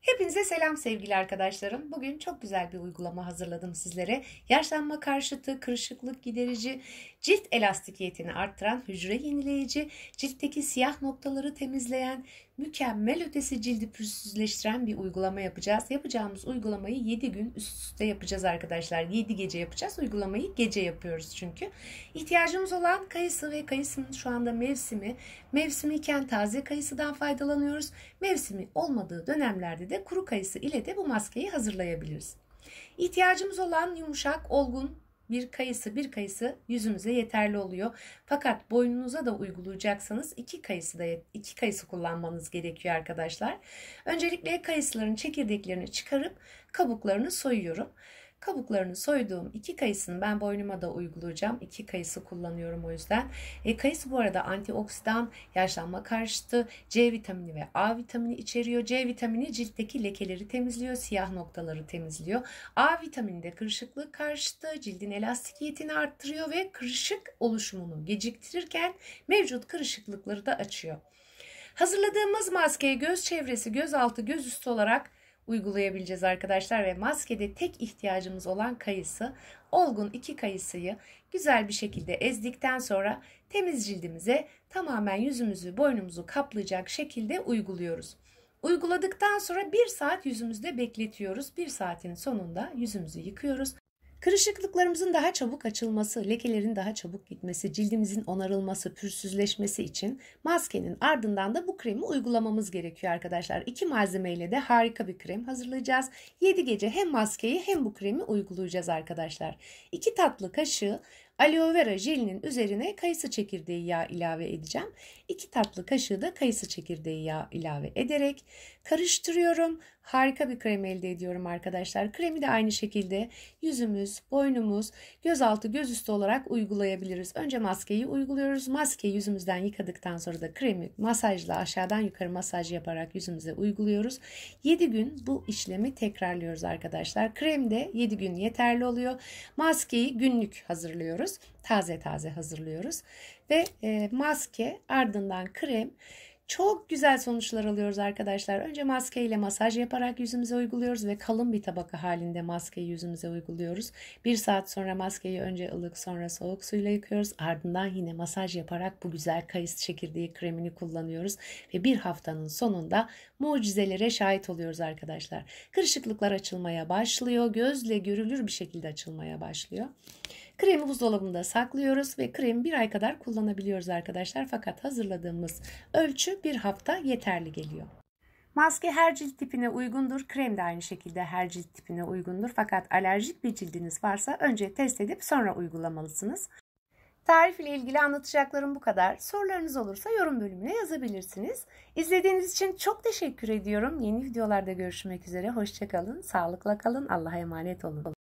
Hepinize selam sevgili arkadaşlarım. Bugün çok güzel bir uygulama hazırladım sizlere. Yaşlanma karşıtı, kırışıklık giderici, cilt elastikiyetini arttıran, hücre yenileyici, ciltteki siyah noktaları temizleyen, mükemmel ötesi cildi pürüzsüzleştiren bir uygulama yapacağız. Yapacağımız uygulamayı 7 gün üst üste yapacağız arkadaşlar. 7 gece yapacağız. Uygulamayı gece yapıyoruz çünkü. İhtiyacımız olan kayısı ve kayısının şu anda mevsimi. mevsimi iken taze kayısıdan faydalanıyoruz. Mevsimi olmadığı dönemlerde derecede kuru kayısı ile de bu maskeyi hazırlayabiliriz. İhtiyacımız olan yumuşak, olgun bir kayısı bir kayısı yüzümüze yeterli oluyor. Fakat boynunuza da uygulayacaksanız iki kayısı da iki kayısı kullanmanız gerekiyor arkadaşlar. Öncelikle kayısıların çekirdeklerini çıkarıp kabuklarını soyuyorum. Kabuklarını soyduğum iki kayısını ben boynuma da uygulayacağım. İki kayısı kullanıyorum o yüzden. E, kayısı bu arada antioksidan, yaşlanma karşıtı, C vitamini ve A vitamini içeriyor. C vitamini ciltteki lekeleri temizliyor, siyah noktaları temizliyor. A vitamini de kırışıklık karşıtı, cildin elastikiyetini arttırıyor ve kırışık oluşumunu geciktirirken mevcut kırışıklıkları da açıyor. Hazırladığımız maskeyi göz çevresi, göz altı, göz üstü olarak uygulayabileceğiz arkadaşlar ve maskede tek ihtiyacımız olan kayısı olgun iki kayısıyı güzel bir şekilde ezdikten sonra temiz cildimize tamamen yüzümüzü boynumuzu kaplayacak şekilde uyguluyoruz. Uyguladıktan sonra bir saat yüzümüzde bekletiyoruz. Bir saatin sonunda yüzümüzü yıkıyoruz. Kırışıklıklarımızın daha çabuk açılması, lekelerin daha çabuk gitmesi, cildimizin onarılması, pürsüzleşmesi için maskenin ardından da bu kremi uygulamamız gerekiyor arkadaşlar. İki malzemeyle de harika bir krem hazırlayacağız. 7 gece hem maskeyi hem bu kremi uygulayacağız arkadaşlar. 2 tatlı kaşığı Aloe vera jelinin üzerine kayısı çekirdeği yağı ilave edeceğim. 2 tatlı kaşığı da kayısı çekirdeği yağı ilave ederek karıştırıyorum. Harika bir krem elde ediyorum arkadaşlar. Kremi de aynı şekilde yüzümüz, boynumuz, gözaltı, göz üstü olarak uygulayabiliriz. Önce maskeyi uyguluyoruz. Maskeyi yüzümüzden yıkadıktan sonra da kremi masajla aşağıdan yukarı masaj yaparak yüzümüze uyguluyoruz. 7 gün bu işlemi tekrarlıyoruz arkadaşlar. Krem de 7 gün yeterli oluyor. Maskeyi günlük hazırlıyoruz yapıyoruz. Taze taze hazırlıyoruz. Ve e, maske ardından krem çok güzel sonuçlar alıyoruz arkadaşlar. Önce maskeyle masaj yaparak yüzümüze uyguluyoruz ve kalın bir tabaka halinde maskeyi yüzümüze uyguluyoruz. Bir saat sonra maskeyi önce ılık sonra soğuk suyla yıkıyoruz. Ardından yine masaj yaparak bu güzel kayısı çekirdeği kremini kullanıyoruz. Ve bir haftanın sonunda mucizelere şahit oluyoruz arkadaşlar. Kırışıklıklar açılmaya başlıyor. Gözle görülür bir şekilde açılmaya başlıyor. Kremi buzdolabında saklıyoruz ve kremi bir ay kadar kullanabiliyoruz arkadaşlar. Fakat hazırladığımız ölçü bir hafta yeterli geliyor. Maske her cilt tipine uygundur. Krem de aynı şekilde her cilt tipine uygundur. Fakat alerjik bir cildiniz varsa önce test edip sonra uygulamalısınız. Tarif ile ilgili anlatacaklarım bu kadar. Sorularınız olursa yorum bölümüne yazabilirsiniz. İzlediğiniz için çok teşekkür ediyorum. Yeni videolarda görüşmek üzere. Hoşçakalın, sağlıkla kalın, Allah'a emanet olun.